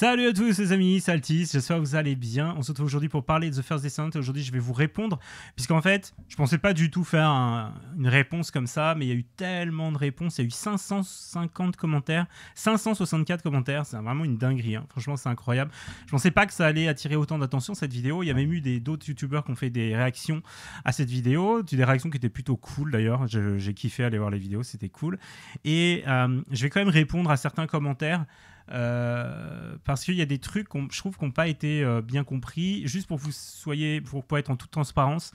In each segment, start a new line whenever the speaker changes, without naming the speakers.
Salut à tous les amis, c'est Altis, j'espère que vous allez bien. On se retrouve aujourd'hui pour parler de The First Descent. Aujourd'hui, je vais vous répondre, puisqu'en fait, je pensais pas du tout faire une réponse comme ça, mais il y a eu tellement de réponses, il y a eu 550 commentaires, 564 commentaires, c'est vraiment une dinguerie, hein. franchement, c'est incroyable. Je ne pensais pas que ça allait attirer autant d'attention cette vidéo. Il y a même eu d'autres youtubeurs qui ont fait des réactions à cette vidéo, des réactions qui étaient plutôt cool d'ailleurs. J'ai kiffé aller voir les vidéos, c'était cool. Et euh, je vais quand même répondre à certains commentaires. Euh, parce qu'il y a des trucs, qu'on, je trouve, qu'on pas été euh, bien compris. Juste pour vous soyez, pour, pour être en toute transparence,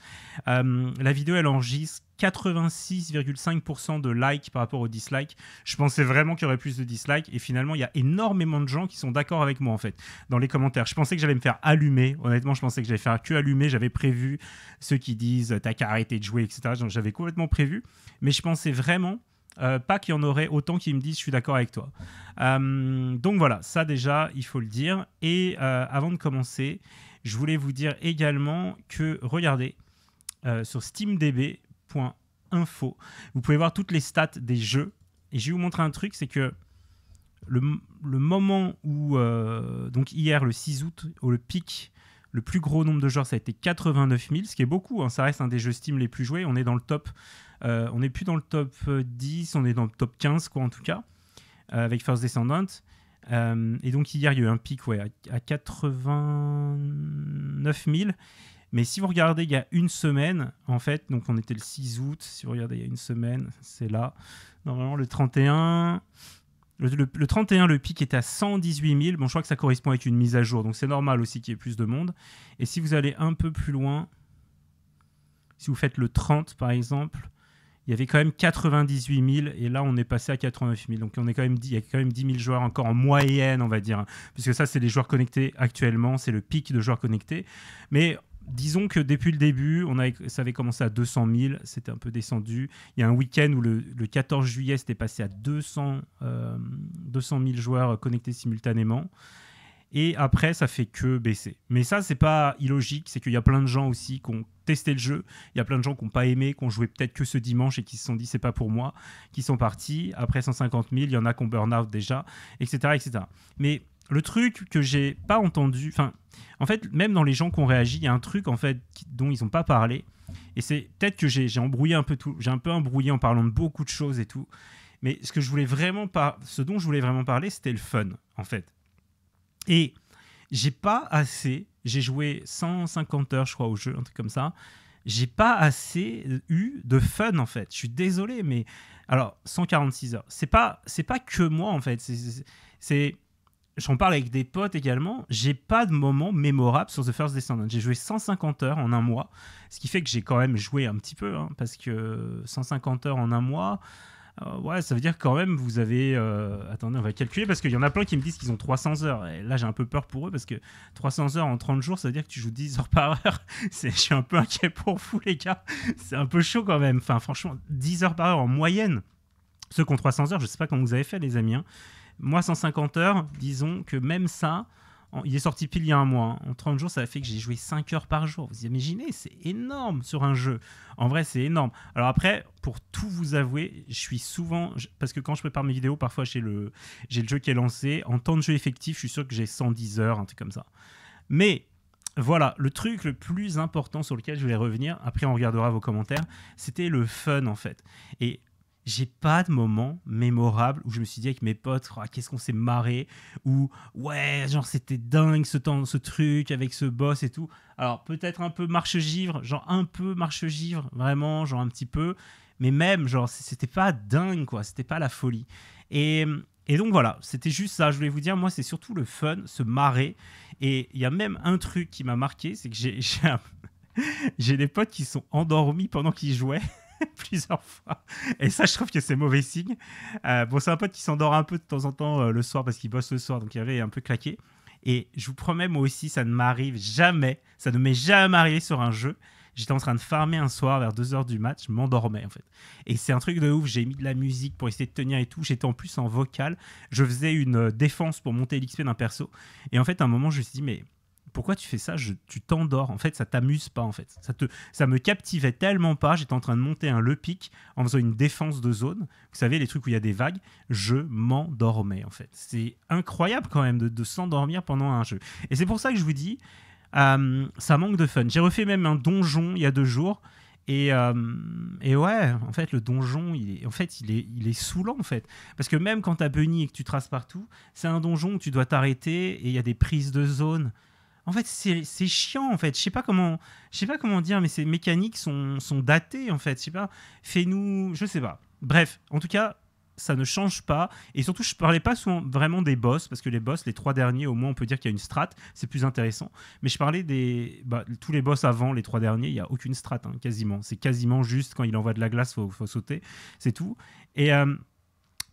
euh, la vidéo, elle enregistre 86,5% de likes par rapport aux dislikes. Je pensais vraiment qu'il y aurait plus de dislikes et finalement il y a énormément de gens qui sont d'accord avec moi en fait dans les commentaires. Je pensais que j'allais me faire allumer. Honnêtement, je pensais que j'allais faire que allumer. J'avais prévu ceux qui disent t'as qu'à arrêter de jouer, etc. J'avais complètement prévu, mais je pensais vraiment euh, pas qu'il y en aurait autant qui me disent je suis d'accord avec toi. Euh, donc voilà, ça déjà, il faut le dire. Et euh, avant de commencer, je voulais vous dire également que regardez sur steamdb.info, vous pouvez voir toutes les stats des jeux. Et je vais vous montrer un truc, c'est que le, moment où, donc hier le 6 août, au le pic le plus gros nombre de joueurs, ça a été 89 000, ce qui est beaucoup. Hein. Ça reste un des jeux Steam les plus joués. On est dans le top euh, on n'est plus dans le top 10, euh, on est dans le top 15, quoi, en tout cas, euh, avec First Descendant. et donc, hier, il y a eu un pic ouais, à, 89 000. Mais si vous regardez il y a une semaine, en fait, donc on était le 6 août, si vous regardez il y a une semaine, c'est là. Normalement, le 31. Le, 31, le pic est à 118 000. Bon, je crois que ça correspond avec une mise à jour, donc c'est normal aussi qu'il y ait plus de monde. Et si vous allez un peu plus loin, si vous faites le 30 par exemple, il y avait quand même 98 000 et là on est passé à 89 000. Donc on est quand même, il y a quand même 10 000 joueurs encore en moyenne, on va dire, hein. puisque ça c'est les joueurs connectés actuellement, c'est le pic de joueurs connectés. Mais disons que depuis le début, on avait, ça avait commencé à 200 000, c'était un peu descendu. Il y a un week-end où le, 14 juillet, c'était passé à 200, 200 000 joueurs connectés simultanément. Et après, ça fait que baisser. Mais ça, c'est pas illogique. C'est qu'il y a plein de gens aussi qui ont testé le jeu. Il y a plein de gens qui n'ont pas aimé, qui ont joué peut-être que ce dimanche et qui se sont dit c'est pas pour moi, qui sont partis. Après 150 000, il y en a qui ont burn out déjà, etc. etc. Mais le truc que j'ai pas entendu, enfin, en fait, même dans les gens qui ont réagi, il y a un truc en fait dont ils n'ont pas parlé. Et c'est peut-être que j'ai embrouillé un peu tout, j'ai un peu embrouillé en parlant de beaucoup de choses et tout. Mais ce que je voulais vraiment ce dont je voulais vraiment parler, c'était le fun en fait. Et j'ai pas assez, j'ai joué 150 heures, je crois, au jeu, un truc comme ça. J'ai pas assez eu de fun en fait. Je suis désolé, mais alors 146 heures, c'est pas c'est pas que moi en fait. C'est j'en parle avec des potes également. J'ai pas de moment mémorable sur The First Descendant. J'ai joué 150 heures en un mois, ce qui fait que j'ai quand même joué un petit peu, hein, parce que 150 heures en un mois. Euh, ouais, ça veut dire quand même, vous avez. Euh, attendez, on va calculer parce qu'il y en a plein qui me disent qu'ils ont 300 heures. Et là, j'ai un peu peur pour eux parce que 300 heures en 30 jours, ça veut dire que tu joues 10 heures par heure. je suis un peu inquiet pour vous, les gars. C'est un peu chaud quand même. Enfin, franchement, 10 heures par heure en moyenne. Ceux qui ont 300 heures, je sais pas comment vous avez fait, les amis. Hein. Moi, 150 heures, disons que même ça il est sorti pile il y a un mois. Hein. En 30 jours, ça a fait que j'ai joué 5 heures par jour. Vous imaginez, c'est énorme sur un jeu. En vrai, c'est énorme. Alors après, pour tout vous avouer, je suis souvent... Parce que quand je prépare mes vidéos, parfois j'ai le, j'ai le jeu qui est lancé. En temps de jeu effectif, je suis sûr que j'ai 110 heures, un truc comme ça. Mais voilà, le truc le plus important sur lequel je voulais revenir, après on regardera vos commentaires, c'était le fun en fait. Et j'ai pas de moment mémorable où je me suis dit avec mes potes, oh, qu'est-ce qu'on s'est marré, ou ouais, genre c'était dingue ce temps, ce truc avec ce boss et tout. Alors peut-être un peu marche-givre, genre un peu marche-givre, vraiment, genre un petit peu, mais même, genre c'était pas dingue quoi, c'était pas la folie. Et, et donc voilà, c'était juste ça, je voulais vous dire, moi c'est surtout le fun, se marrer. Et il y a même un truc qui m'a marqué, c'est que j'ai, j'ai des potes qui sont endormis pendant qu'ils jouaient. plusieurs fois. Et ça, je trouve que c'est mauvais signe. Euh, bon, c'est un pote qui s'endort un peu de temps en temps euh, le soir parce qu'il bosse le soir, donc il avait un peu claqué. Et je vous promets, moi aussi, ça ne m'arrive jamais, ça ne m'est jamais arrivé sur un jeu. J'étais en train de farmer un soir vers 2h du match, je m'endormais en fait. Et c'est un truc de ouf, j'ai mis de la musique pour essayer de tenir et tout. J'étais en plus en vocal, je faisais une euh, défense pour monter l'XP d'un perso. Et en fait, à un moment, je me suis dit, mais pourquoi tu fais ça Tu t'endors. En fait, ça t'amuse pas. En fait, ça te, ça me captivait tellement pas. J'étais en train de monter un le pic en faisant une défense de zone. Vous savez, les trucs où il y a des vagues. Je m'endormais en fait. C'est incroyable quand même de, s'endormir pendant un jeu. Et c'est pour ça que je vous dis, euh, ça manque de fun. J'ai refait même un donjon il y a deux jours. Et, euh, et, ouais, en fait, le donjon, il est, en fait, il est, il est saoulant, en fait. Parce que même quand t'as Bunny et que tu traces partout, c'est un donjon où tu dois t'arrêter et il y a des prises de zone en fait, c'est chiant, en fait. Je sais pas comment, je sais pas comment dire, mais ces mécaniques sont, sont datées, en fait. Je sais pas. Fais-nous, je sais pas. Bref, en tout cas, ça ne change pas. Et surtout, je parlais pas souvent vraiment des boss, parce que les boss, les trois derniers, au moins, on peut dire qu'il y a une strat, c'est plus intéressant. Mais je parlais des. Bah, tous les boss avant, les trois derniers, il y a aucune strat, hein, quasiment. C'est quasiment juste quand il envoie de la glace, faut, faut sauter. C'est tout. Et. Euh,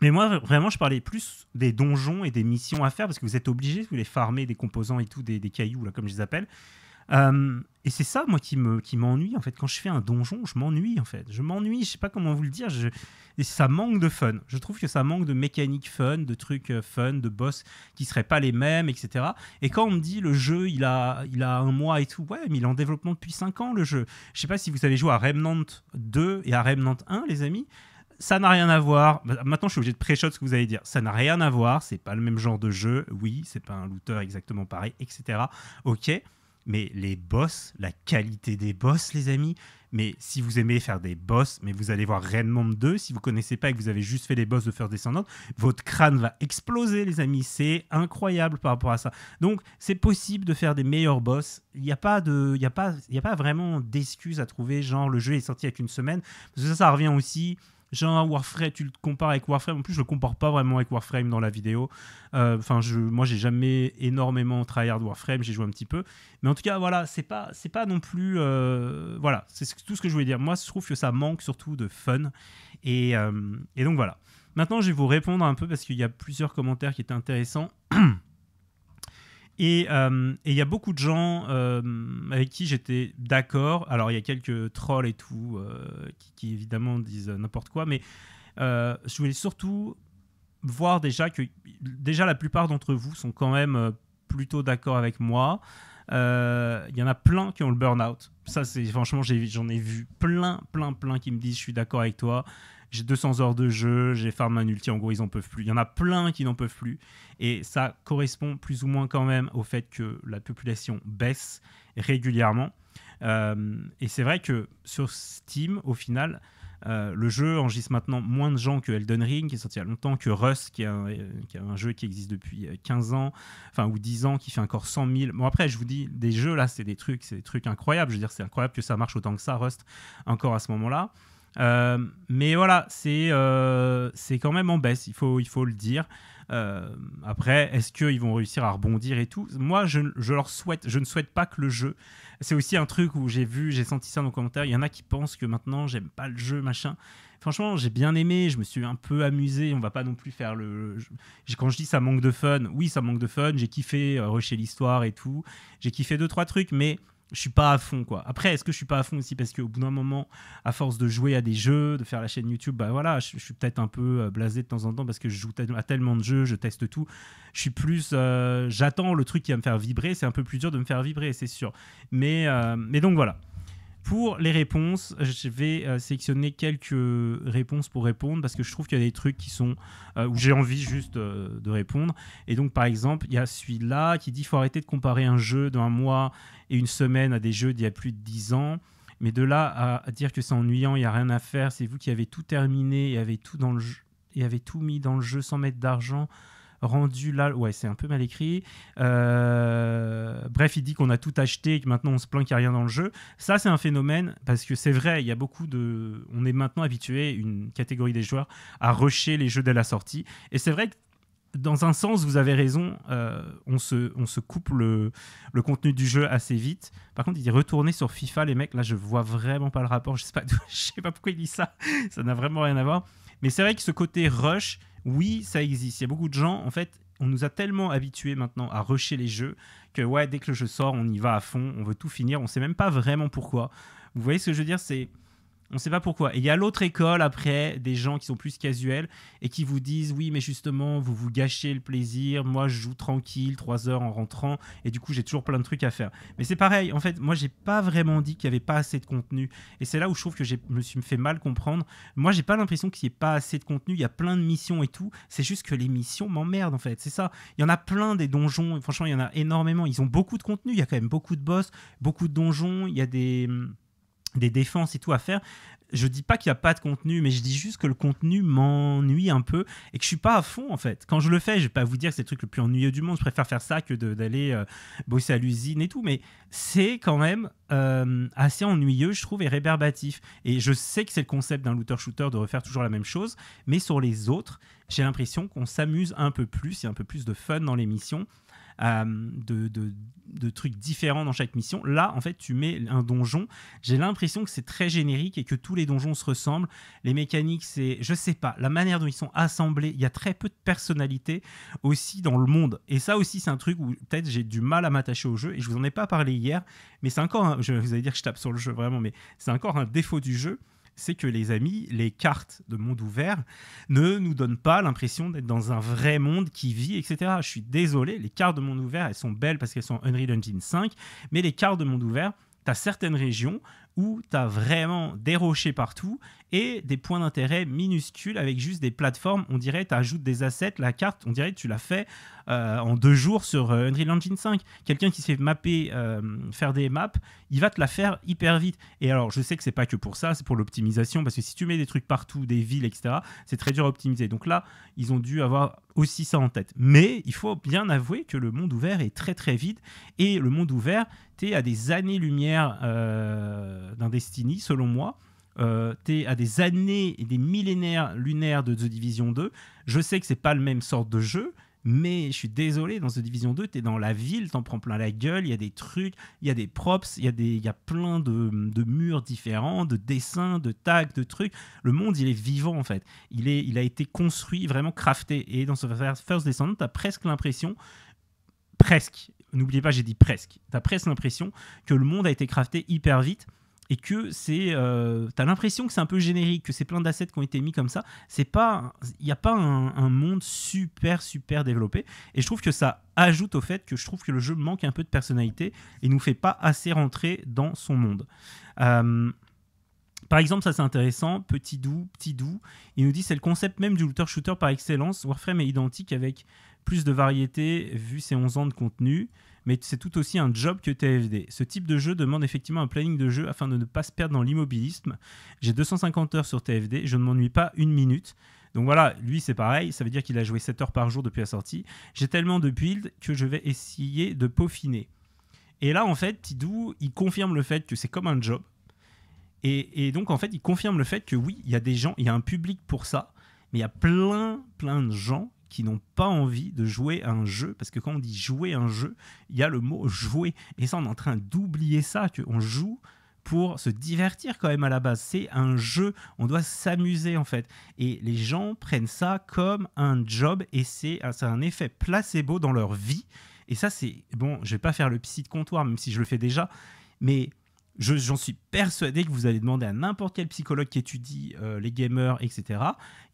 mais moi, vraiment, je parlais plus des donjons et des missions à faire parce que vous êtes obligé vous les farmer des composants et tout, des, cailloux, là, comme je les appelle. Euh, et c'est ça, moi, qui me qui m'ennuie en fait. Quand je fais un donjon, je m'ennuie en fait. Je m'ennuie. Je sais pas comment vous le dire. Et ça manque de fun. Je trouve que ça manque de mécanique fun, de trucs euh, fun, de boss qui seraient pas les mêmes, etc. Et quand on me dit le jeu, il a il a un mois et tout, ouais, mais il est en développement depuis 5 ans le jeu. Je sais pas si vous avez joué à Remnant 2 et à Remnant 1, les amis ça n'a rien à voir. Maintenant, je suis obligé de pré shot ce que vous allez dire. Ça n'a rien à voir, c'est pas le même genre de jeu. Oui, c'est pas un looter exactement pareil, etc. Ok, mais les boss, la qualité des boss, les amis. Mais si vous aimez faire des boss, mais vous allez voir réellement 2, si vous connaissez pas et que vous avez juste fait les boss de First Descendant, votre crâne va exploser, les amis. C'est incroyable par rapport à ça. Donc, c'est possible de faire des meilleurs boss. Il n'y a pas de, il y a pas, il y a pas vraiment d'excuses à trouver. Genre, le jeu est sorti il y a qu'une semaine. Parce que ça, ça revient aussi genre Warframe, tu le compares avec Warframe. En plus, je le compare pas vraiment avec Warframe dans la vidéo. Euh, enfin, je, moi, j'ai jamais énormément tryhard Warframe. J'ai joué un petit peu, mais en tout cas, voilà, c'est pas, c'est pas non plus, euh, voilà, c'est tout ce que je voulais dire. Moi, je trouve que ça manque surtout de fun, et, euh, et donc voilà. Maintenant, je vais vous répondre un peu parce qu'il y a plusieurs commentaires qui étaient intéressants. Euh, et il y a beaucoup de gens euh, avec qui j'étais d'accord. Alors, il y a quelques trolls et tout euh, qui, qui, évidemment disent n'importe quoi, mais je voulais surtout voir déjà que déjà la plupart d'entre vous sont quand même plutôt d'accord avec moi. Euh, il y en a plein qui ont le burn-out. Ça, c'est franchement, j'en ai, vu plein, plein, plein qui me disent Je suis d'accord avec toi j'ai 200 heures de jeu, j'ai farm un ulti, en gros, ils n'en peuvent plus. Il y en a plein qui n'en peuvent plus. Et ça correspond plus ou moins quand même au fait que la population baisse régulièrement. Euh, et c'est vrai que sur Steam, au final, euh, le jeu enregistre maintenant moins de gens que Elden Ring, qui est sorti il y a longtemps, que Rust, qui est un, jeu qui existe depuis 15 euh, ans, enfin, ou 10 ans, qui fait encore 100 000. Bon, après, je vous dis, des jeux, là, c'est des trucs, c'est des trucs incroyables. Je veux dire, c'est incroyable que ça marche autant que ça, Rust, encore à ce moment-là. Euh, mais voilà, c'est quand même en baisse, il faut, il faut le dire. après, est-ce qu'ils vont réussir à rebondir et tout Moi, je, je, leur souhaite, je ne souhaite pas que le jeu c'est aussi un truc où j'ai vu, j'ai senti ça dans les commentaires. Il y en a qui pensent que maintenant, j'aime pas le jeu, machin. Franchement, j'ai bien aimé, je me suis un peu amusé. On va pas non plus faire le. Quand je dis ça manque de fun, oui, ça manque de fun. J'ai kiffé euh, rusher l'histoire et tout. J'ai kiffé deux, trois trucs, mais je suis pas à fond quoi. Après, est-ce que je suis pas à fond aussi parce qu'au bout d'un moment, à force de jouer à des jeux, de faire la chaîne YouTube, bah voilà, je, suis peut-être un peu euh, blasé de temps en temps parce que je joue à tellement de jeux, je teste tout. Je suis plus, euh, j'attends le truc qui va me faire vibrer. C'est un peu plus dur de me faire vibrer, c'est sûr. Mais euh, mais donc voilà. Pour les réponses, je vais euh, sélectionner quelques réponses pour répondre parce que je trouve qu'il y a des trucs qui sont euh, où j'ai envie juste euh, de répondre. Et donc, par exemple, il y a celui-là qui dit faut arrêter de comparer un jeu d'un mois et une semaine à des jeux d'il y a plus de 10 ans. Mais de là à dire que c'est ennuyant, il n'y a rien à faire, c'est vous qui avez tout terminé et tout, dans le et avez tout mis dans le jeu sans mettre d'argent, rendu là. Ouais, c'est un peu mal écrit. Euh, bref, il dit qu'on a tout acheté et que maintenant on se plaint qu'il n'y a rien dans le jeu. Ça, c'est un phénomène parce que c'est vrai, il y a beaucoup de. On est maintenant habitué, une catégorie des joueurs, à rusher les jeux dès la sortie. Et c'est vrai que dans un sens, vous avez raison, euh, on, se, on se coupe le, le, contenu du jeu assez vite. Par contre, il dit retourner sur FIFA, les mecs, là, je vois vraiment pas le rapport. Je sais pas, je sais pas pourquoi il dit ça. Ça n'a vraiment rien à voir. Mais c'est vrai que ce côté rush, oui, ça existe. Il y a beaucoup de gens, en fait, on nous a tellement habitués maintenant à rusher les jeux que, ouais, dès que le jeu sort, on y va à fond, on veut tout finir, on sait même pas vraiment pourquoi. Vous voyez ce que je veux dire C'est on ne sait pas pourquoi. Et il y a l'autre école après, des gens qui sont plus casuels et qui vous disent oui, mais justement, vous vous gâchez le plaisir. Moi, je joue tranquille, trois heures en rentrant, et du coup, j'ai toujours plein de trucs à faire. Mais c'est pareil. En fait, moi, j'ai pas vraiment dit qu'il y avait pas assez de contenu. Et c'est là où je trouve que je me suis fait mal comprendre. Moi, j'ai pas l'impression qu'il n'y ait pas assez de contenu. Il y a plein de missions et tout. C'est juste que les missions m'emmerdent en fait. C'est ça. Il y en a plein des donjons. Franchement, il y en a énormément. Ils ont beaucoup de contenu. Il y a quand même beaucoup de boss, beaucoup de donjons. Il y a des hmm, des défenses et tout à faire. Je dis pas qu'il n'y a pas de contenu, mais je dis juste que le contenu m'ennuie un peu et que je suis pas à fond en fait. Quand je le fais, je vais pas vous dire que c'est le truc le plus ennuyeux du monde. Je préfère faire ça que d'aller euh, bosser à l'usine et tout, mais c'est quand même euh, assez ennuyeux, je trouve, et réberbatif. Et je sais que c'est le concept d'un looter shooter de refaire toujours la même chose, mais sur les autres, j'ai l'impression qu'on s'amuse un peu plus, il y a un peu plus de fun dans l'émission euh, de, trucs différents dans chaque mission. Là, en fait, tu mets un donjon. J'ai l'impression que c'est très générique et que tous les donjons se ressemblent. Les mécaniques, c'est, je sais pas, la manière dont ils sont assemblés. Il y a très peu de personnalité aussi dans le monde. Et ça aussi, c'est un truc où peut-être j'ai du mal à m'attacher au jeu. Et je vous en ai pas parlé hier, mais c'est encore, je vous allez dire que je tape sur le jeu vraiment, mais c'est encore un défaut du jeu c'est que les amis, les cartes de monde ouvert ne nous donnent pas l'impression d'être dans un vrai monde qui vit, etc. Je suis désolé, les cartes de monde ouvert, elles sont belles parce qu'elles sont Unreal Engine 5, mais les cartes de monde ouvert, tu as certaines régions où tu as vraiment des rochers partout et des points d'intérêt minuscules avec juste des plateformes. On dirait tu ajoutes des assets, la carte, on dirait que tu l'as fait euh, en deux jours sur euh, Unreal Engine 5. Quelqu'un qui sait mapper, euh, faire des maps, il va te la faire hyper vite. Et alors, je sais que c'est pas que pour ça, c'est pour l'optimisation parce que si tu mets des trucs partout, des villes, etc., c'est très dur à optimiser. Donc là, ils ont dû avoir aussi ça en tête. Mais il faut bien avouer que le monde ouvert est très très vide. et le monde ouvert, tu es à des années-lumière. Euh, d'un Destiny, selon moi. Euh, t'es à des années et des millénaires lunaires de The Division 2. Je sais que c'est pas le même sorte de jeu, mais je suis désolé, dans The Division 2, t'es dans la ville, t'en prends plein la gueule, il y a des trucs, il y a des props, il y, a des, y plein de, murs différents, de dessins, de tags, de trucs. Le monde, il est vivant en fait. Il, est, il a été construit, vraiment crafté. Et dans ce First Descendant, t'as presque l'impression, presque, n'oubliez pas, j'ai dit presque, t'as presque l'impression que le monde a été crafté hyper vite et que c'est euh, t'as l'impression que c'est un peu générique que c'est plein d'assets qui ont été mis comme ça c'est pas il n'y a pas un, monde super super développé et je trouve que ça ajoute au fait que je trouve que le jeu manque un peu de personnalité et nous fait pas assez rentrer dans son monde euh, par exemple, ça c'est intéressant, petit doux, petit doux. Il nous dit c'est le concept même du looter shooter par excellence. Warframe est identique avec plus de variété vu ses 11 ans de contenu, mais c'est tout aussi un job que TFD. Ce type de jeu demande effectivement un planning de jeu afin de ne pas se perdre dans l'immobilisme. J'ai 250 heures sur TFD, je ne m'ennuie pas une minute. Donc voilà, lui c'est pareil, ça veut dire qu'il a joué 7 heures par jour depuis la sortie. J'ai tellement de builds que je vais essayer de peaufiner. Et là en fait, Tidou, il confirme le fait que c'est comme un job. Et, donc en fait, il confirme le fait que oui, il y a des gens, il y a un public pour ça, mais il y a plein, plein de gens qui n'ont pas envie de jouer un jeu, parce que quand on dit jouer un jeu, il y a le mot jouer. Et ça, on est en train d'oublier ça, qu'on joue pour se divertir quand même à la base. C'est un jeu, on doit s'amuser en fait. Et les gens prennent ça comme un job et c'est un effet placebo dans leur vie. Et ça, c'est bon, je vais pas faire le psy de comptoir, même si je le fais déjà, mais J'en suis persuadé que vous allez demander à n'importe quel psychologue qui étudie euh, les gamers, etc.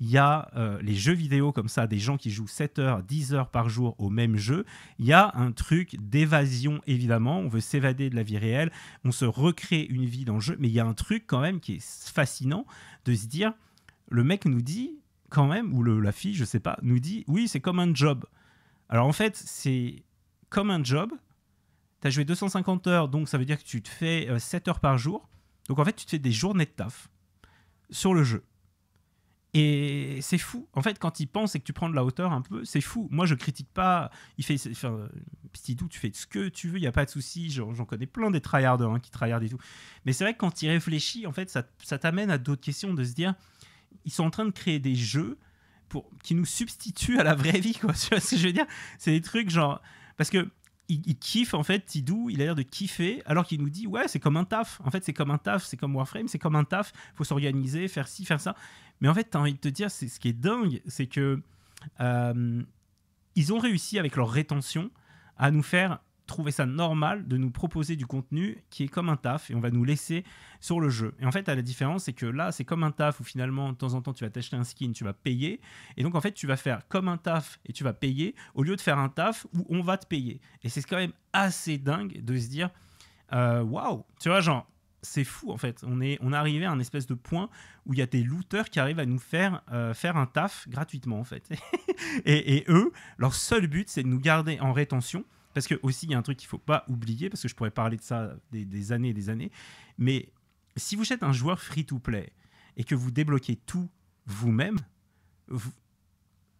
Il y a euh, les jeux vidéo comme ça, des gens qui jouent 7 heures, 10 heures par jour au même jeu. Il y a un truc d'évasion, évidemment. On veut s'évader de la vie réelle. On se recrée une vie dans le jeu. Mais il y a un truc quand même qui est fascinant de se dire le mec nous dit quand même, ou la fille, je sais pas, nous dit oui, c'est comme un job. Alors en fait, c'est comme un job, tu as joué 250 heures, donc ça veut dire que tu te fais 7 euh, heures par jour. Donc en fait, tu te fais des journées de taf sur le jeu. Et c'est fou. En fait, quand il pense et que tu prends de la hauteur un peu, c'est fou. Moi, je critique pas. Il fait, enfin, petit doux, tu fais ce que tu veux, il n'y a pas de souci. J'en connais plein des tryhards hein, qui tryhardent et tout. Mais c'est vrai que quand il réfléchit, en fait, ça, t'amène à d'autres questions de se dire ils sont en train de créer des jeux pour, qui nous substituent à la vraie vie, quoi. Tu vois ce que je veux dire C'est des trucs genre. Parce que il, kiffe en fait, Tidou, il a l'air de kiffer, alors qu'il nous dit ouais c'est comme un taf, en fait c'est comme un taf, c'est comme Warframe, c'est comme un taf, faut s'organiser, faire ci, faire ça. Mais en fait t'as envie de te dire, c'est ce qui est dingue, c'est que euh, ils ont réussi avec leur rétention à nous faire trouver ça normal de nous proposer du contenu qui est comme un taf et on va nous laisser sur le jeu. Et en fait, à la différence, c'est que là, c'est comme un taf où finalement, de temps en temps, tu vas t'acheter un skin, tu vas payer. Et donc, en fait, tu vas faire comme un taf et tu vas payer au lieu de faire un taf où on va te payer. Et c'est quand même assez dingue de se dire euh, waouh, tu vois, genre. C'est fou en fait. On est, on est arrivé à un espèce de point où il y a des looters qui arrivent à nous faire euh, faire un taf gratuitement en fait. et, et eux, leur seul but, c'est de nous garder en rétention parce que aussi, il y a un truc qu'il faut pas oublier, parce que je pourrais parler de ça des, années et des années. Mais si vous êtes un joueur free-to-play et que vous débloquez tout vous-même,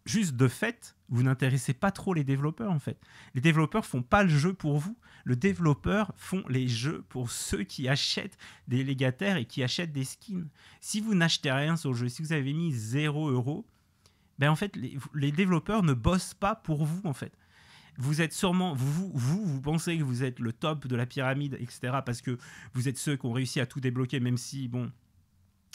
juste de fait, vous n'intéressez pas trop les développeurs en fait. Les développeurs font pas le jeu pour vous. Le développeur font les jeux pour ceux qui achètent des légataires et qui achètent des skins. Si vous n'achetez rien sur le jeu, si vous avez mis 0 euros, ben en fait les, développeurs ne bossent pas pour vous en fait vous êtes sûrement, vous, vous, vous pensez que vous êtes le top de la pyramide, etc., parce que vous êtes ceux qui ont réussi à tout débloquer, même si, bon,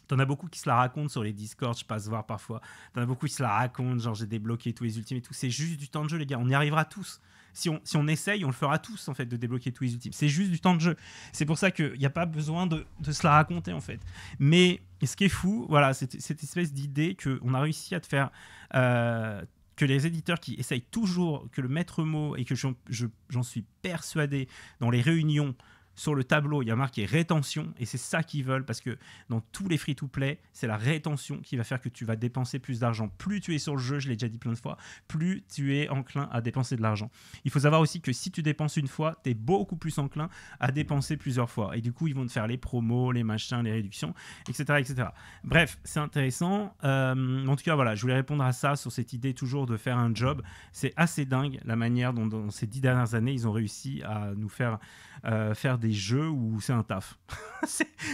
T'en as beaucoup qui se la racontent sur les discords. je passe voir parfois. T'en as beaucoup qui se la racontent, genre j'ai débloqué tous les ultimes et tout. C'est juste du temps de jeu, les gars. On y arrivera tous. Si on, si on essaye, on le fera tous, en fait, de débloquer tous les ultimes. C'est juste du temps de jeu. C'est pour ça qu'il n'y a pas besoin de, de, se la raconter, en fait. Mais ce qui est fou, voilà, c'est cette espèce d'idée qu'on a réussi à te faire euh, que les éditeurs qui essayent toujours que le maître mot, et que j'en suis persuadé dans les réunions sur le tableau, il y a marqué rétention, et c'est ça qu'ils veulent, parce que dans tous les free-to-play, c'est la rétention qui va faire que tu vas dépenser plus d'argent. Plus tu es sur le jeu, je l'ai déjà dit plein de fois, plus tu es enclin à dépenser de l'argent. Il faut savoir aussi que si tu dépenses une fois, tu es beaucoup plus enclin à dépenser plusieurs fois. Et du coup, ils vont te faire les promos, les machins, les réductions, etc. etc. Bref, c'est intéressant. Euh, en tout cas, voilà, je voulais répondre à ça, sur cette idée toujours de faire un job. C'est assez dingue la manière dont, dans ces dix dernières années, ils ont réussi à nous faire, euh, faire des jeux où c'est un taf.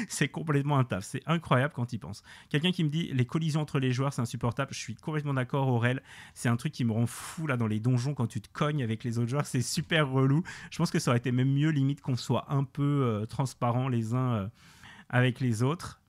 c'est complètement un taf. C'est incroyable quand il pense. Quelqu'un qui me dit les collisions entre les joueurs, c'est insupportable. Je suis complètement d'accord, Aurel. C'est un truc qui me rend fou là dans les donjons quand tu te cognes avec les autres joueurs. C'est super relou. Je pense que ça aurait été même mieux limite qu'on soit un peu euh, transparent les uns euh, avec les autres.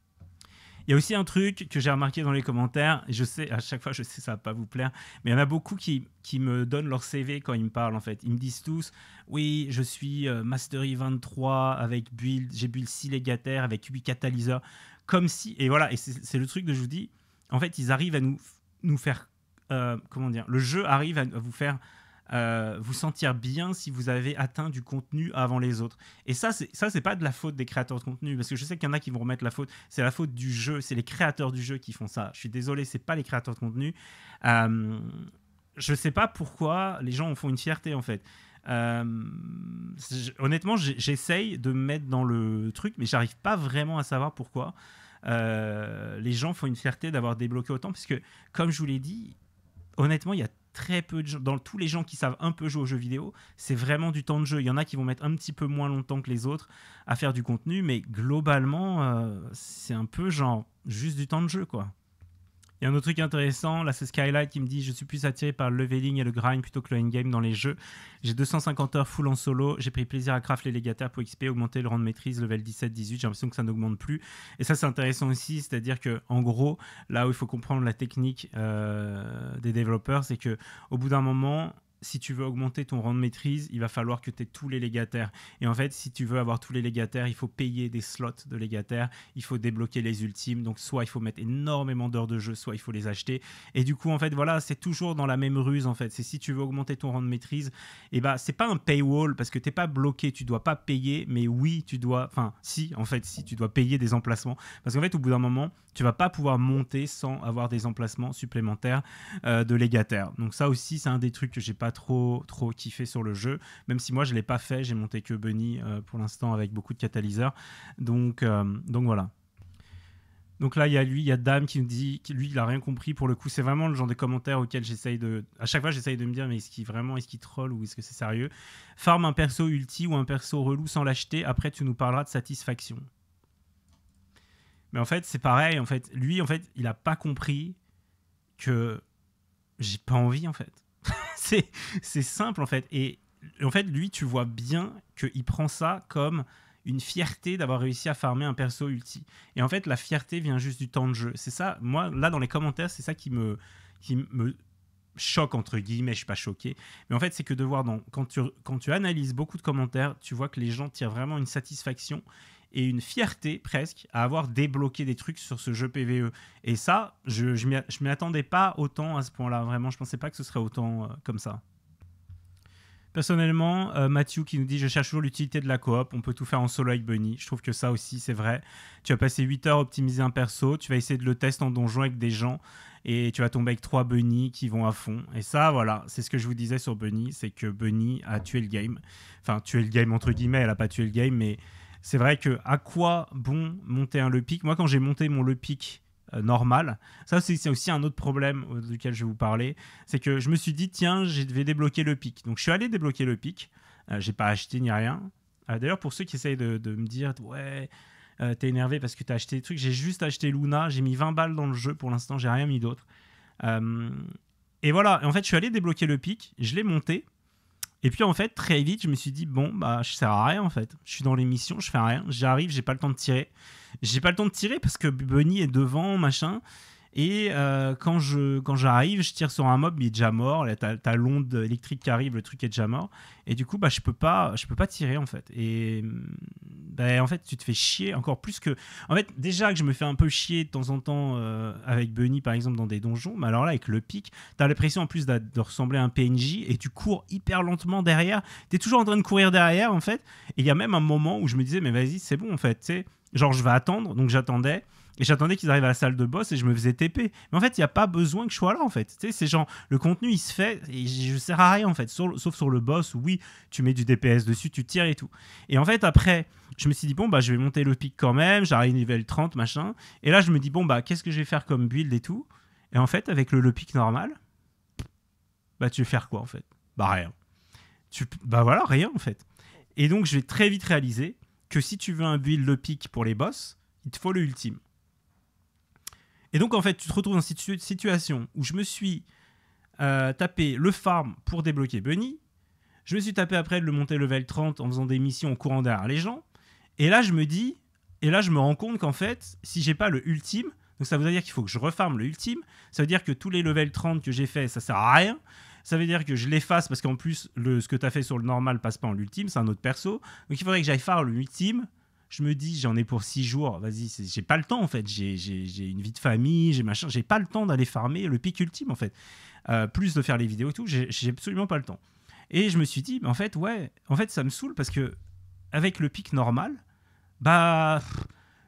Il y a aussi un truc que j'ai remarqué dans les commentaires. Je sais, à chaque fois, je sais, ça va pas vous plaire, mais il y en a beaucoup qui, qui me donnent leur CV quand ils me parlent, en fait. Ils me disent tous Oui, je suis euh, Mastery 23 avec build, j'ai build 6 légataires avec 8 catalyseurs. Comme si. Et voilà, et c'est le truc que je vous dis en fait, ils arrivent à nous, nous faire. Euh, comment dire Le jeu arrive à vous faire euh, vous sentir bien si vous avez atteint du contenu avant les autres. Et ça, c'est ça, c'est pas de la faute des créateurs de contenu, parce que je sais qu'il y en a qui vont remettre la faute. C'est la faute du jeu, c'est les créateurs du jeu qui font ça. Je suis désolé, c'est pas les créateurs de contenu. Euh, je sais pas pourquoi les gens en font une fierté en fait. Euh, honnêtement, j'essaye de me mettre dans le truc, mais j'arrive pas vraiment à savoir pourquoi les gens font une fierté d'avoir débloqué autant, parce que comme je vous l'ai dit, honnêtement, il y a très peu de gens, dans tous les gens qui savent un peu jouer aux jeux vidéo, c'est vraiment du temps de jeu. Il y en a qui vont mettre un petit peu moins longtemps que les autres à faire du contenu, mais globalement, euh, c'est un peu genre juste du temps de jeu, quoi. Il y a un autre truc intéressant, là c'est Skylight qui me dit je suis plus attiré par le leveling et le grind plutôt que le endgame dans les jeux. J'ai 250 heures full en solo, j'ai pris plaisir à craft les légataires pour XP, augmenter le rang de maîtrise, level 17, 18, j'ai l'impression que ça n'augmente plus. Et ça c'est intéressant aussi, c'est-à-dire que en gros, là où il faut comprendre la technique euh, des développeurs, c'est que au bout d'un moment, si tu veux augmenter ton rang de maîtrise, il va falloir que tu aies tous les légataires. Et en fait, si tu veux avoir tous les légataires, il faut payer des slots de légataires, il faut débloquer les ultimes. Donc, soit il faut mettre énormément d'heures de jeu, soit il faut les acheter. Et du coup, en fait, voilà, c'est toujours dans la même ruse. En fait, c'est si tu veux augmenter ton rang de maîtrise, et eh bah, ben, c'est pas un paywall parce que t'es pas bloqué, tu dois pas payer, mais oui, tu dois, enfin, si, en fait, si tu dois payer des emplacements. Parce qu'en fait, au bout d'un moment, tu vas pas pouvoir monter sans avoir des emplacements supplémentaires euh, de légataires. Donc, ça aussi, c'est un des trucs que j'ai pas trop, trop kiffé sur le jeu, même si moi je ne l'ai pas fait, j'ai monté que Bunny euh, pour l'instant avec beaucoup de catalyseurs. Donc, euh, donc voilà. Donc là, il y a lui, il y a Dame qui nous dit, lui, il n'a rien compris. Pour le coup, c'est vraiment le genre de commentaires auquel j'essaye de. À chaque fois, j'essaye de me dire, mais est-ce qu'il vraiment, est-ce qu'il troll ou est-ce que c'est sérieux Farm un perso ulti ou un perso relou sans l'acheter, après, tu nous parleras de satisfaction. Mais en fait, c'est pareil. En fait, lui, en fait, il n'a pas compris que j'ai pas envie, en fait c'est simple en fait. Et en fait, lui, tu vois bien qu'il prend ça comme une fierté d'avoir réussi à farmer un perso ulti. Et en fait, la fierté vient juste du temps de jeu. C'est ça, moi, là, dans les commentaires, c'est ça qui me, qui me choque, entre guillemets, je suis pas choqué. Mais en fait, c'est que de voir, dans, quand, tu, quand tu analyses beaucoup de commentaires, tu vois que les gens tirent vraiment une satisfaction et une fierté presque à avoir débloqué des trucs sur ce jeu PVE. Et ça, je, ne m'y attendais pas autant à ce point-là. Vraiment, je ne pensais pas que ce serait autant euh, comme ça. Personnellement, euh, Mathieu qui nous dit Je cherche toujours l'utilité de la coop, on peut tout faire en solo avec Bunny. Je trouve que ça aussi, c'est vrai. Tu as passé 8 heures à optimiser un perso, tu vas essayer de le tester en donjon avec des gens, et tu vas tomber avec 3 Bunny qui vont à fond. Et ça, voilà, c'est ce que je vous disais sur Bunny c'est que Bunny a tué le game. Enfin, tué le game entre guillemets, elle a pas tué le game, mais c'est vrai que à quoi bon monter un le pic Moi, quand j'ai monté mon le pic euh, normal, ça c'est aussi un autre problème euh, duquel je vais vous parler, c'est que je me suis dit tiens, je vais débloquer le pic. Donc je suis allé débloquer le pic, euh, j'ai pas acheté ni rien. D'ailleurs, pour ceux qui essayent de, me dire ouais, t'es énervé parce que t'as acheté des trucs, j'ai juste acheté Luna, j'ai mis 20 balles dans le jeu pour l'instant, j'ai rien mis d'autre. et voilà, en fait, je suis allé débloquer le pic, je l'ai monté. Et puis en fait, très vite, je me suis dit bon, bah je sers à rien en fait. Je suis dans l'émission, je fais rien, j'arrive, j'ai pas le temps de tirer. J'ai pas le temps de tirer parce que Bunny est devant, machin. Et euh, quand je quand j'arrive, je tire sur un mob, il est déjà mort. Là, t'as, l'onde électrique qui arrive, le truc est déjà mort. Et du coup, bah je peux pas, je peux pas tirer en fait. Et ben, en fait, tu te fais chier encore plus que. En fait, déjà que je me fais un peu chier de temps en temps euh, avec Bunny, par exemple, dans des donjons, mais alors là, avec le pic, t'as l'impression en plus de, ressembler à un PNJ et tu cours hyper lentement derrière. T'es toujours en train de courir derrière, en fait. Et il y a même un moment où je me disais, mais vas-y, c'est bon, en fait, tu Genre, je vais attendre, donc j'attendais. Et j'attendais qu'ils arrivent à la salle de boss et je me faisais TP. Mais en fait, il n'y a pas besoin que je sois là, en fait. Tu sais, c'est genre, le contenu, il se fait et je ne sers à rien, en fait. sauf sur le boss, où, oui, tu mets du DPS dessus, tu tires et tout. Et en fait, après, je me suis dit, bon, bah, je vais monter le pic quand même, j'arrive niveau 30, machin. Et là, je me dis, bon, bah, qu'est-ce que je vais faire comme build et tout Et en fait, avec le, le pic normal, bah, tu vas faire quoi, en fait Bah, rien. Tu, bah, voilà, rien, en fait. Et donc, je vais très vite réaliser que si tu veux un build le pic pour les boss, il te faut le ultime. Et donc, en fait, tu te retrouves dans cette situation où je me suis euh, tapé le farm pour débloquer Bunny. Je me suis tapé après de le monter level 30 en faisant des missions en courant derrière les gens. Et là, je me dis, et là, je me rends compte qu'en fait, si j'ai pas le ultime, donc ça veut dire qu'il faut que je refarme le ultime. Ça veut dire que tous les level 30 que j'ai fait, ça sert à rien. Ça veut dire que je l'efface parce qu'en plus, ce que tu as fait sur le normal passe pas en ultime. c'est un autre perso. Donc il faudrait que j'aille faire ultime je me dis, j'en ai pour six jours, vas-y, j'ai pas le temps en fait, j'ai une vie de famille, j'ai machin, j'ai pas le temps d'aller farmer le pic ultime en fait, euh, plus de faire les vidéos et tout, j'ai absolument pas le temps. Et je me suis dit, en fait, ouais, en fait, ça me saoule parce que avec le pic normal, bah,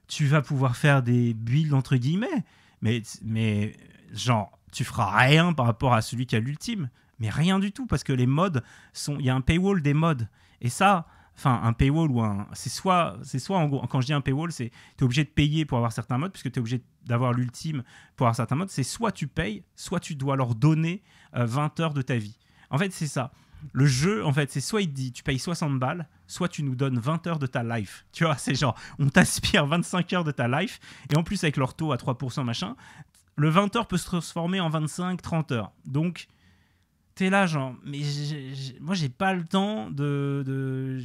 tu vas pouvoir faire des builds entre guillemets, mais, mais genre, tu feras rien par rapport à celui qui a l'ultime, mais rien du tout parce que les modes sont, il y a un paywall des modes. Et ça, enfin un paywall ou un c'est soit c'est soit en gros quand je dis un paywall c'est tu es obligé de payer pour avoir certains modes puisque tu es obligé d'avoir l'ultime pour avoir certains modes c'est soit tu payes soit tu dois leur donner 20 euh, heures de ta vie en fait c'est ça le jeu en fait c'est soit il te dit tu payes 60 balles soit tu nous donnes 20 heures de ta life tu vois c'est genre on t'aspire 25 heures de ta life et en plus avec leur taux à 3% machin le 20 heures peut se transformer en 25 30 heures donc t'es là, genre, mais moi, j'ai pas le temps de.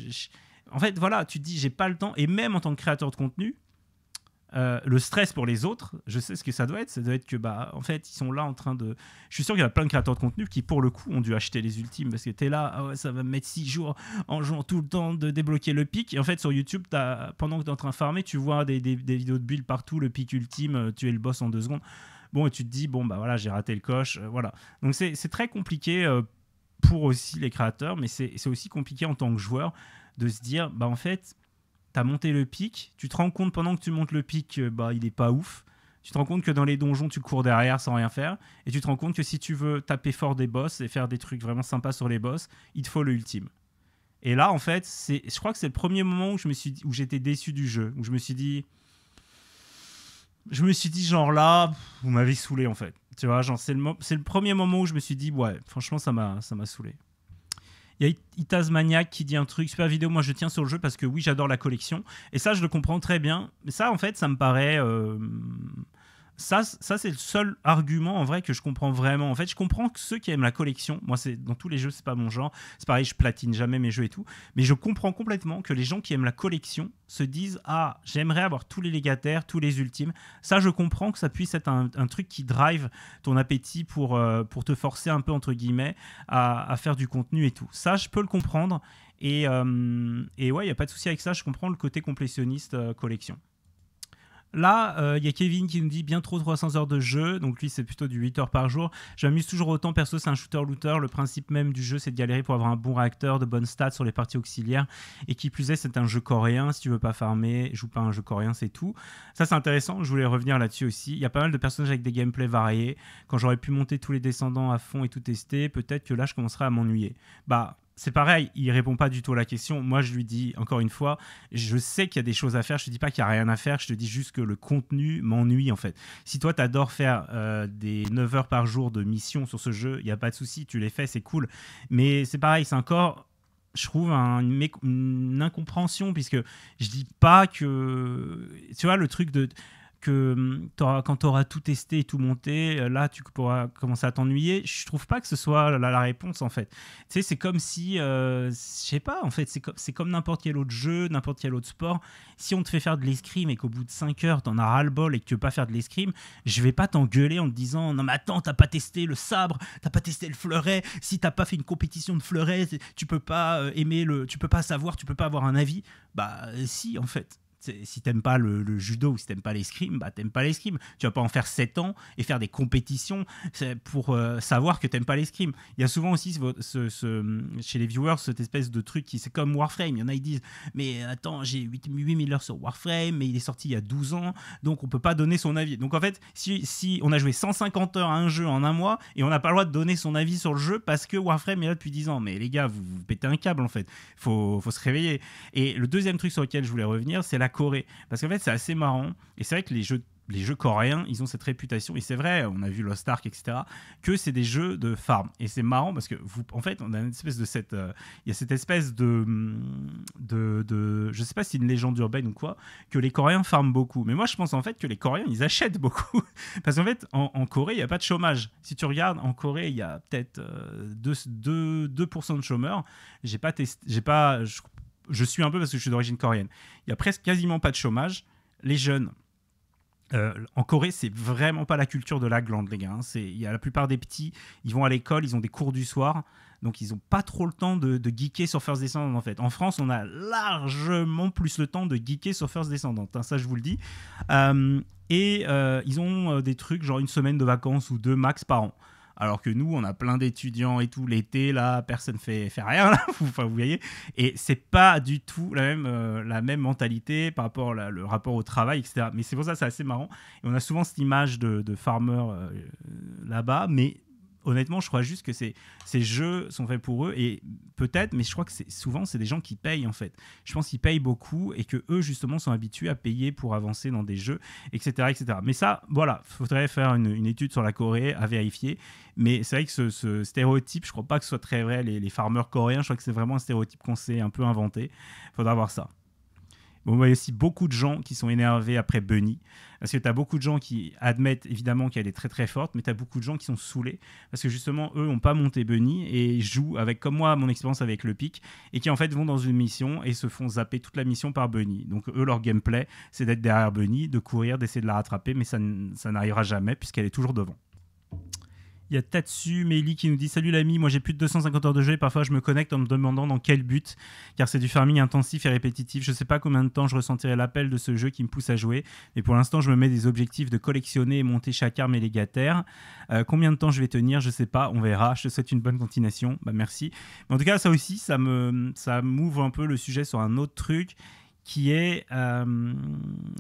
en fait, voilà, tu te dis, j'ai pas le temps. Et même en tant que créateur de contenu, euh, le stress pour les autres, je sais ce que ça doit être. Ça doit être que, bah, en fait, ils sont là en train de. Je suis sûr qu'il y a plein de créateurs de contenu qui, pour le coup, ont dû acheter les ultimes parce que t'es là, ah ça va me mettre 6 jours en jouant tout le temps de débloquer le pic. Et en fait, sur YouTube, as, pendant que t'es en train de farmer, tu vois des, des vidéos de build partout, le pic ultime, euh, tu es le boss en 2 secondes. Bon, et tu te dis, bon, bah voilà, j'ai raté le coche. Euh, voilà. Donc c'est très compliqué euh, pour aussi les créateurs, mais c'est aussi compliqué en tant que joueur de se dire, bah en fait, t'as monté le pic, tu te rends compte pendant que tu montes le pic, bah il est pas ouf. Tu te rends compte que dans les donjons, tu cours derrière sans rien faire. Et tu te rends compte que si tu veux taper fort des boss et faire des trucs vraiment sympas sur les boss, il te faut le ultime. Et là, en fait, je crois que c'est le premier moment où j'étais déçu du jeu, où je me suis dit, je me suis dit, genre là, vous m'avez saoulé en fait. Tu vois, genre, c'est le, le premier moment où je me suis dit, ouais, franchement, ça m'a, ça m'a saoulé. Il y a Itaz Maniac qui dit un truc, super vidéo, moi je tiens sur le jeu parce que oui, j'adore la collection. Et ça, je le comprends très bien. Mais ça, en fait, ça me paraît. Euh, ça, ça c'est le seul argument en vrai que je comprends vraiment. En fait, je comprends que ceux qui aiment la collection, moi, c'est dans tous les jeux, c'est pas mon genre. C'est pareil, je platine jamais mes jeux et tout. Mais je comprends complètement que les gens qui aiment la collection se disent Ah, j'aimerais avoir tous les légataires, tous les ultimes. Ça, je comprends que ça puisse être un, truc qui drive ton appétit euh, pour, te forcer un peu, entre guillemets, à, faire du contenu et tout. Ça, je peux le comprendre. Et, euh, et ouais, il n'y a pas de souci avec ça. Je comprends le côté complétionniste euh, collection. Là, euh, il y a Kevin qui nous dit bien trop 300 heures de jeu, donc lui c'est plutôt du 8 heures par jour. J'amuse toujours autant, perso c'est un shooter-looter, le principe même du jeu c'est de galérer pour avoir un bon réacteur, de bonnes stats sur les parties auxiliaires, et qui plus est c'est un jeu coréen, si tu veux pas farmer, joue pas un jeu coréen, c'est tout. Ça c'est intéressant, je voulais revenir là-dessus aussi. Il y a pas mal de personnages avec des gameplays variés, quand j'aurais pu monter tous les descendants à fond et tout tester, peut-être que là je commencerai à m'ennuyer. Bah c'est pareil, il répond pas du tout à la question. Moi, je lui dis encore une fois, je sais qu'il y a des choses à faire. Je te dis pas qu'il y a rien à faire. Je te dis juste que le contenu m'ennuie en fait. Si toi, tu t'adores faire euh, des 9 heures par jour de mission sur ce jeu, il y a pas de souci, tu les fais, c'est cool. Mais c'est pareil, c'est encore je trouve une, incompréhension puisque je dis pas que tu vois le truc de que hum, quand tu auras tout testé et tout monté, euh, là, tu pourras commencer à t'ennuyer. Je trouve pas que ce soit la, la réponse, en fait. Tu sais, c'est comme si, euh, je sais pas, en fait, c'est comme n'importe quel autre jeu, n'importe quel autre sport. Si on te fait faire de l'escrime et qu'au bout de 5 heures, t'en as ras-le-bol et que tu veux pas faire de l'escrime, je vais pas t'engueuler en te disant Non, mais attends, t'as pas testé le sabre, t'as pas testé le fleuret, si t'as pas fait une compétition de fleuret, tu peux pas euh, aimer le. Tu peux pas savoir, tu peux pas avoir un avis. Bah, si, en fait si t'aimes pas le, judo ou si t'aimes pas l'escrime, bah t'aimes pas l'escrime. Tu vas pas en faire 7 ans et faire des compétitions pour euh, savoir que t'aimes pas l'escrime. Il y a souvent aussi ce, chez les viewers cette espèce de truc qui c'est comme Warframe. Il y en a qui disent mais attends j'ai 8000 heures sur Warframe mais il est sorti il y a 12 ans donc on peut pas donner son avis. Donc en fait si, on a joué 150 heures à un jeu en un mois et on n'a pas le droit de donner son avis sur le jeu parce que Warframe est là depuis 10 ans. Mais les gars vous, vous pétez un câble en fait. Faut, faut se réveiller. Et le deuxième truc sur lequel je voulais revenir c'est la Corée. Parce qu'en fait, c'est assez marrant. Et c'est vrai que les jeux, les jeux coréens, ils ont cette réputation. Et c'est vrai, on a vu Lost Ark, etc. Que c'est des jeux de farm. Et c'est marrant parce que, vous, en fait, on a une espèce de cette. Euh, il y a cette espèce de, hum, de, de Je sais pas si une légende urbaine ou quoi, que les Coréens farment beaucoup. Mais moi, je pense en fait que les Coréens, ils achètent beaucoup. parce qu'en fait, en, Corée, il n'y a pas de chômage. Si tu regardes, en Corée, il y a peut-être 2%, 2, 2 de chômeurs. J'ai pas testé. J'ai pas. Je, je suis un peu parce que je suis d'origine coréenne. Il y a presque quasiment pas de chômage. Les jeunes, euh, en Corée, c'est vraiment pas la culture de la glande, les gars. Hein. y a la plupart des petits, ils vont à l'école, ils ont des cours du soir, donc ils ont pas trop le temps de, geeker sur First Descendant en fait. En France, on a largement plus le temps de geeker sur First Descendant, hein, ça je vous le dis. Euh, et euh, ils ont des trucs genre une semaine de vacances ou deux max par an alors que nous, on a plein d'étudiants et tout l'été, là, personne fait, fait rien, vous, voyez. Et c'est pas du tout la même, euh, la même mentalité par rapport le rapport au travail, etc. Mais c'est pour ça, c'est assez marrant. Et on a souvent cette image de, farmer euh, là-bas, mais honnêtement, je crois juste que ces, jeux sont faits pour eux et peut-être, mais je crois que c'est, souvent, c'est des gens qui payent en fait. Je pense qu'ils payent beaucoup et que eux, justement, sont habitués à payer pour avancer dans des jeux, etc. etc. Mais ça, voilà, faudrait faire une, étude sur la Corée à vérifier. Mais c'est vrai que ce, stéréotype, je crois pas que ce soit très vrai. Les, les farmers coréens, je crois que c'est vraiment un stéréotype qu'on s'est un peu inventé. Faudra voir ça on voit aussi beaucoup de gens qui sont énervés après Bunny. Parce que tu as beaucoup de gens qui admettent évidemment qu'elle est très très forte, mais tu as beaucoup de gens qui sont saoulés. Parce que justement, eux n'ont pas monté Bunny et jouent avec, comme moi, mon expérience avec le pic, et qui en fait vont dans une mission et se font zapper toute la mission par Bunny. Donc eux, leur gameplay, c'est d'être derrière Bunny, de courir, d'essayer de la rattraper, mais ça n'arrivera jamais puisqu'elle est toujours devant. Il y a Tatsu, Meli qui nous dit Salut l'ami, moi j'ai plus de 250 heures de jeu et parfois je me connecte en me demandant dans quel but, car c'est du farming intensif et répétitif. Je ne sais pas combien de temps je ressentirai l'appel de ce jeu qui me pousse à jouer, mais pour l'instant je me mets des objectifs de collectionner et monter chaque arme et légataire. Euh, combien de temps je vais tenir, je ne sais pas, on verra. Je te souhaite une bonne continuation, bah, merci. en tout cas, ça aussi, ça me ça m'ouvre un peu le sujet sur un autre truc qui est euh,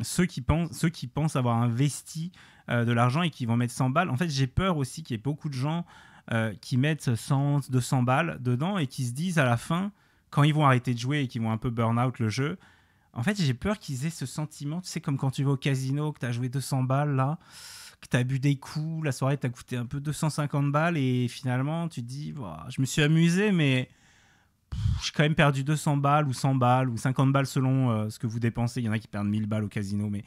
ceux, qui pensent, ceux qui pensent avoir investi euh, de l'argent et qui vont mettre 100 balles. En fait, j'ai peur aussi qu'il y ait beaucoup de gens euh, qui mettent 100, 200 balles dedans et qui se disent à la fin, quand ils vont arrêter de jouer et qu'ils vont un peu burn out le jeu, en fait, j'ai peur qu'ils aient ce sentiment, tu sais, comme quand tu vas au casino, que tu as joué 200 balles là, que tu as bu des coups, la soirée t'a coûté un peu 250 balles et finalement tu te dis, voilà, je me suis amusé, mais j'ai quand même perdu 200 balles ou 100 balles ou 50 balles selon euh, ce que vous dépensez. Il y en a qui perdent 1000 balles au casino, mais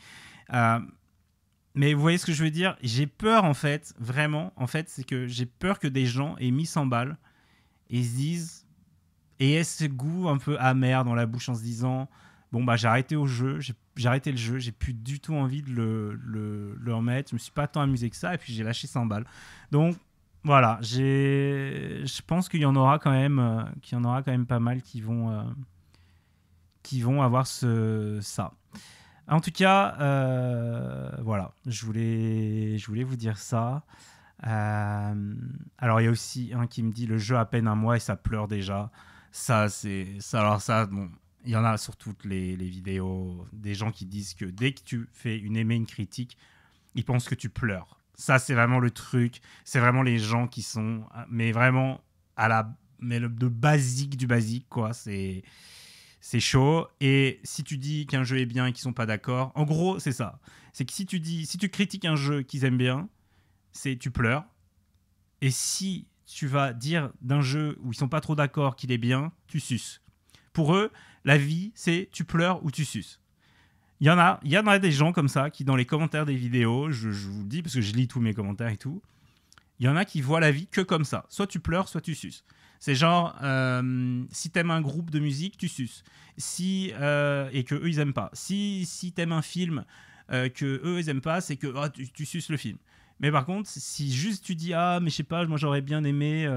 mais vous voyez ce que je veux dire J'ai peur, en fait, vraiment, en fait, c'est que j'ai peur que des gens aient mis 100 balles et se disent, et aient ce goût un peu amer dans la bouche en se disant, bon, bah, j'ai arrêté au jeu, j'ai arrêté le jeu, j'ai plus du tout envie de le, remettre, je me suis pas tant amusé que ça, et puis j'ai lâché 100 balles. Donc, voilà, je pense qu'il y en aura quand même, euh, y en aura quand même pas mal qui vont, euh, qui vont avoir ce, ça. En tout cas, euh, voilà, je voulais, je voulais vous dire ça. Euh, alors, il y a aussi un qui me dit le jeu à peine un mois et ça pleure déjà. Ça, c'est. Ça, alors, ça, bon, il y en a sur toutes les, vidéos des gens qui disent que dès que tu fais une aimée, une critique, ils pensent que tu pleures. Ça, c'est vraiment le truc. C'est vraiment les gens qui sont. Mais vraiment, à la. Mais le, de basique du basique, quoi. C'est c'est chaud. Et si tu dis qu'un jeu est bien et qu'ils sont pas d'accord, en gros, c'est ça. C'est que si tu dis, si tu critiques un jeu qu'ils aiment bien, c'est tu pleures. Et si tu vas dire d'un jeu où ils sont pas trop d'accord qu'il est bien, tu suces. Pour eux, la vie, c'est tu pleures ou tu suces. Il y en a, il y en a des gens comme ça qui dans les commentaires des vidéos, je, je vous le dis parce que je lis tous mes commentaires et tout, il y en a qui voient la vie que comme ça. Soit tu pleures, soit tu suces. C'est genre, euh, si t'aimes un groupe de musique, tu suces. Si, euh, et que eux, ils aiment pas. Si, si t'aimes un film euh, que eux, ils aiment pas, c'est que ah, tu, suces le film. Mais par contre, si juste tu dis, ah, mais je sais pas, moi j'aurais bien aimé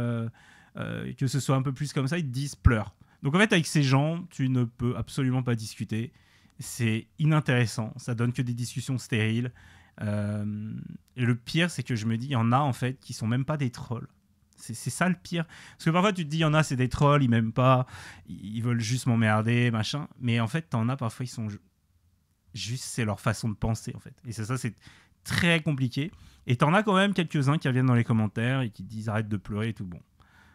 que ce soit un peu plus comme ça, ils te disent pleure. Donc en fait, avec ces gens, tu ne peux absolument pas discuter. C'est inintéressant. Ça donne que des discussions stériles. et le pire, c'est que je me dis, il y en a en fait qui sont même pas des trolls c'est ça le pire. Parce que parfois tu te dis, il y en a, c'est des trolls, ils m'aiment pas, ils veulent juste m'emmerder, machin. Mais en fait, t'en as parfois, ils sont juste, c'est leur façon de penser, en fait. Et c'est ça, c'est très compliqué. Et t'en as quand même quelques-uns qui reviennent dans les commentaires et qui disent arrête de pleurer et tout. Bon,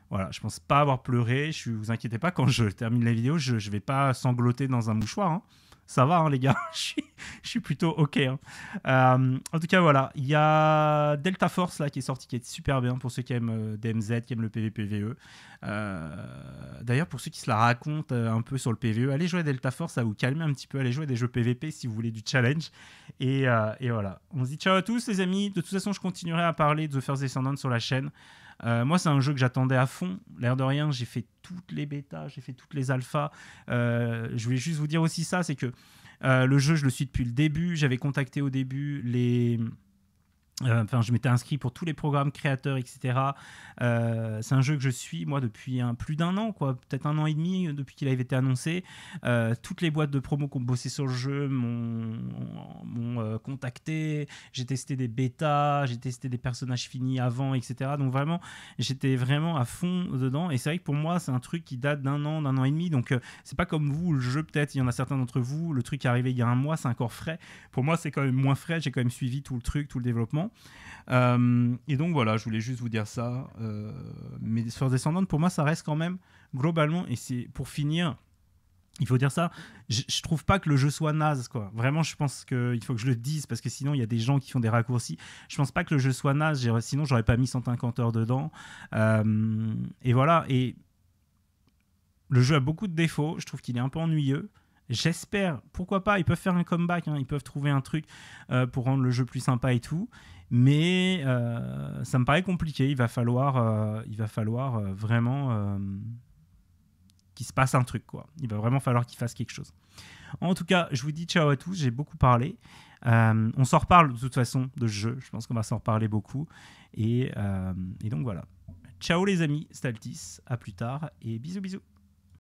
voilà, je pense pas avoir pleuré. Je vous inquiétez pas, quand je termine la vidéo, je, je vais pas sangloter dans un mouchoir. Hein ça va, hein, les gars. je, suis, plutôt OK. Hein. Euh, en tout cas, voilà. Il y a Delta Force là, qui est sorti, qui est super bien pour ceux qui aiment euh, DMZ, qui aiment le PvPVE. Euh, d'ailleurs, pour ceux qui se la racontent un peu sur le PvE, allez jouer à Delta Force, ça vous calmer un petit peu. Allez jouer à des jeux PvP si vous voulez du challenge. Et, et voilà. On se dit ciao à tous, les amis. De toute façon, je continuerai à parler de The First Descendant sur la chaîne. Euh, moi, c'est un jeu que j'attendais à fond. L'air de rien, j'ai fait toutes les bêtas, j'ai fait toutes les alphas. Euh, je voulais juste vous dire aussi ça, c'est que euh, le jeu, je le suis depuis le début. J'avais contacté au début les euh, enfin, je m'étais inscrit pour tous les programmes créateurs, etc. Euh, c'est un jeu que je suis moi depuis plus d'un an, quoi, peut-être un an et demi euh, depuis qu'il avait été annoncé. toutes les boîtes de promo qui ont bossé sur le jeu m'ont contacté. J'ai testé des bêtas, j'ai testé des personnages finis avant, etc. Donc vraiment, j'étais vraiment à fond dedans. Et c'est vrai que pour moi, c'est un truc qui date d'un an, d'un an et demi. Donc c'est pas comme vous, le jeu peut-être. Il y en a certains d'entre vous, le truc est arrivé il y a un mois, c'est encore frais. Pour moi, c'est quand même moins frais. J'ai quand même suivi tout le truc, tout le développement. Euh, et donc voilà, je voulais juste vous dire ça. Euh, mais sur Descendant pour moi, ça reste quand même globalement, et pour finir, il faut dire ça, je, trouve pas que le jeu soit naze, quoi. Vraiment, je pense qu'il faut que je le dise, parce que sinon, il y a des gens qui font des raccourcis. Je pense pas que le jeu soit naze, sinon, j'aurais pas mis 150 heures dedans. Euh, et voilà, et le jeu a beaucoup de défauts, je trouve qu'il est un peu ennuyeux. J'espère, pourquoi pas, ils peuvent faire un comeback, hein, ils peuvent trouver un truc pour rendre le jeu plus sympa et tout. Mais euh, ça me paraît compliqué. Il va falloir, euh, il va falloir euh, vraiment qu'il se passe un truc. Quoi. Il va vraiment falloir qu'il fasse quelque chose. En tout cas, je vous dis ciao à tous. J'ai beaucoup parlé. on s'en reparle de toute façon de ce jeu. Je pense qu'on va s'en reparler beaucoup. Et, et donc voilà. Ciao les amis, Staltis. À plus tard et bisous bisous.